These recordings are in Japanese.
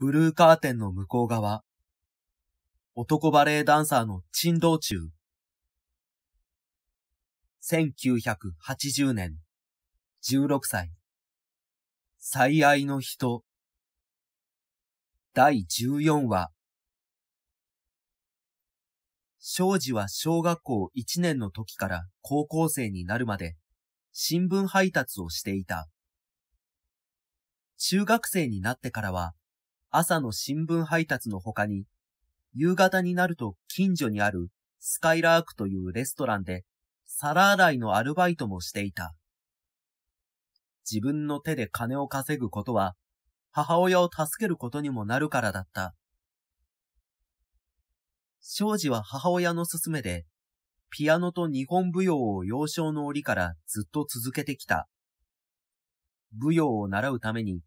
ブルーカーテンの向こう側、男バレエダンサーの陳道中。1980年、16歳。最愛の人。第14話。庄司は小学校1年の時から高校生になるまで新聞配達をしていた。中学生になってからは朝の新聞配達の他に、夕方になると近所にあるスカイラークというレストランで皿洗いのアルバイトもしていた。自分の手で金を稼ぐことは母親を助けることにもなるからだった。庄司は母親の勧めで、ピアノと日本舞踊を幼少の折からずっと続けてきた。舞踊を習うために、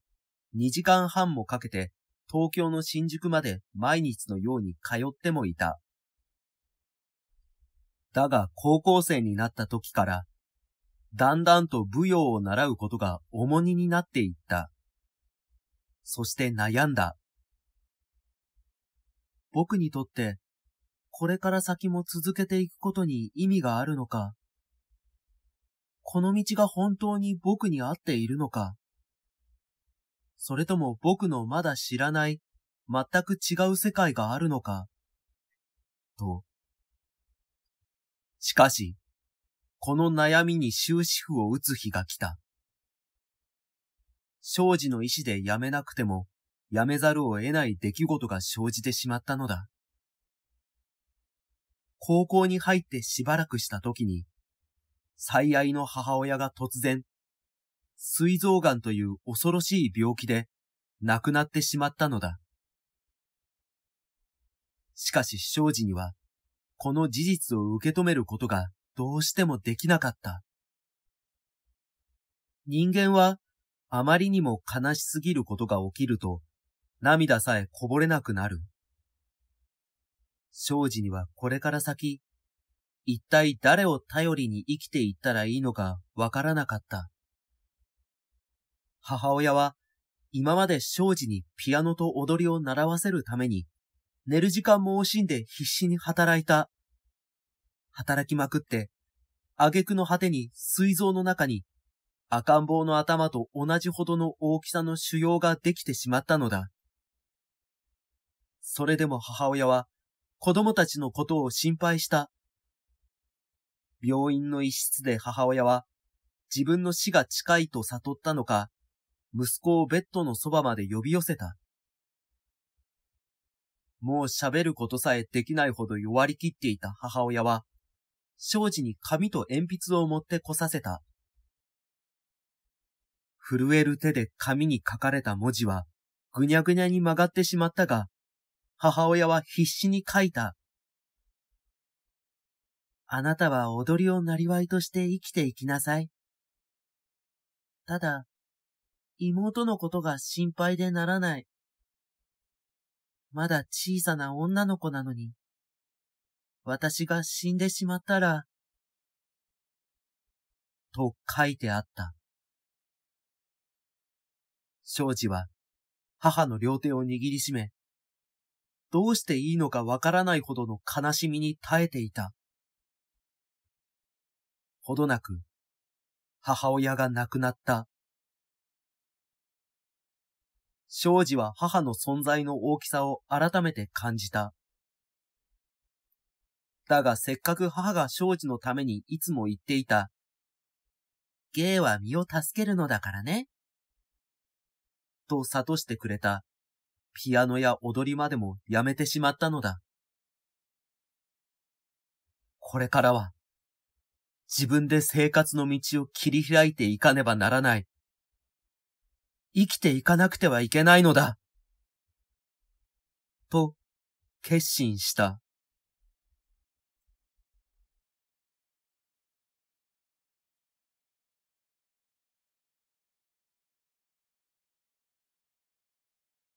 2時間半もかけて東京の新宿まで毎日のように通ってもいた。だが高校生になった時から、だんだんと舞踊を習うことが重荷になっていった。そして悩んだ。僕にとって、これから先も続けていくことに意味があるのか、この道が本当に僕に合っているのか、それとも僕のまだ知らない、全く違う世界があるのか、と。しかし、この悩みに終止符を打つ日が来た。庄司の意志で辞めなくても、辞めざるを得ない出来事が生じてしまったのだ。高校に入ってしばらくした時に、最愛の母親が突然、水臓癌という恐ろしい病気で亡くなってしまったのだ。しかし不祥には、この事実を受け止めることがどうしてもできなかった。人間はあまりにも悲しすぎることが起きると涙さえこぼれなくなる。庄司にはこれから先、一体誰を頼りに生きていったらいいのかわからなかった。母親は今まで庄司にピアノと踊りを習わせるために、寝る時間も惜しんで必死に働いた。働きまくって、挙句の果てに膵臓の中に赤ん坊の頭と同じほどの大きさの腫瘍ができてしまったのだ。それでも母親は子供たちのことを心配した。病院の一室で母親は自分の死が近いと悟ったのか、息子をベッドのそばまで呼び寄せた。もう喋ることさえできないほど弱りきっていた母親は、正治に紙と鉛筆を持ってこさせた。震える手で紙に書かれた文字は、ぐにゃぐにゃに曲がってしまったが、母親は必死に書いた。あなたは踊りをなりわいとして生きていきなさい。ただ、妹のことが心配でならない。まだ小さな女の子なのに、私が死んでしまったら、と書いてあった。庄司は母の両手を握りしめ、どうしていいのかわからないほどの悲しみに耐えていた。ほどなく、母親が亡くなった。庄司は母の存在の大きさを改めて感じた。だがせっかく母が庄司のためにいつも言っていた。芸は身を助けるのだからね。と諭してくれた。ピアノや踊りまでもやめてしまったのだ。これからは、自分で生活の道を切り開いていかねばならない。生きていかなくてはいけないのだ。と、決心した。